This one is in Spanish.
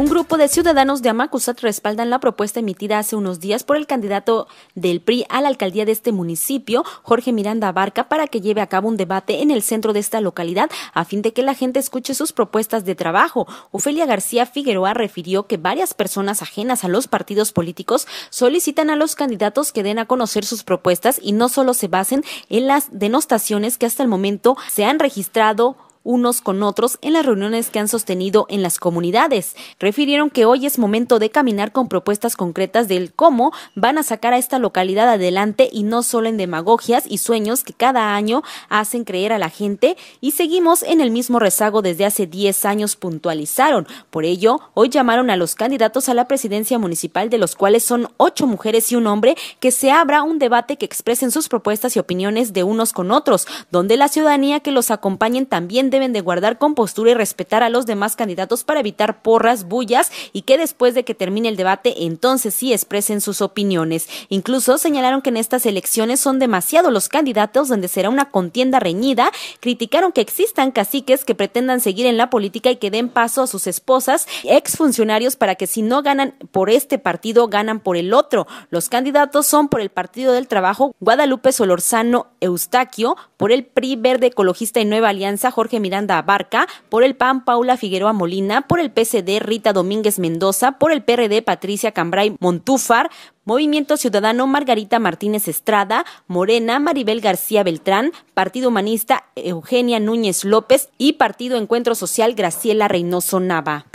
Un grupo de ciudadanos de Amacusat respaldan la propuesta emitida hace unos días por el candidato del PRI a la alcaldía de este municipio, Jorge Miranda Barca, para que lleve a cabo un debate en el centro de esta localidad a fin de que la gente escuche sus propuestas de trabajo. Ofelia García Figueroa refirió que varias personas ajenas a los partidos políticos solicitan a los candidatos que den a conocer sus propuestas y no solo se basen en las denostaciones que hasta el momento se han registrado unos con otros en las reuniones que han sostenido en las comunidades. Refirieron que hoy es momento de caminar con propuestas concretas del cómo van a sacar a esta localidad adelante y no solo en demagogias y sueños que cada año hacen creer a la gente y seguimos en el mismo rezago desde hace 10 años, puntualizaron. Por ello, hoy llamaron a los candidatos a la presidencia municipal, de los cuales son ocho mujeres y un hombre, que se abra un debate que expresen sus propuestas y opiniones de unos con otros, donde la ciudadanía que los acompañen también deben de guardar compostura y respetar a los demás candidatos para evitar porras, bullas y que después de que termine el debate entonces sí expresen sus opiniones. Incluso señalaron que en estas elecciones son demasiados los candidatos donde será una contienda reñida, criticaron que existan caciques que pretendan seguir en la política y que den paso a sus esposas, exfuncionarios para que si no ganan por este partido, ganan por el otro. Los candidatos son por el Partido del Trabajo Guadalupe Solorzano Eustaquio, por el PRI Verde Ecologista y Nueva Alianza Jorge Miranda Abarca, por el PAN Paula Figueroa Molina, por el PCD, Rita Domínguez Mendoza, por el PRD Patricia Cambray Montúfar, Movimiento Ciudadano Margarita Martínez Estrada, Morena Maribel García Beltrán, Partido Humanista Eugenia Núñez López y Partido Encuentro Social Graciela Reynoso Nava.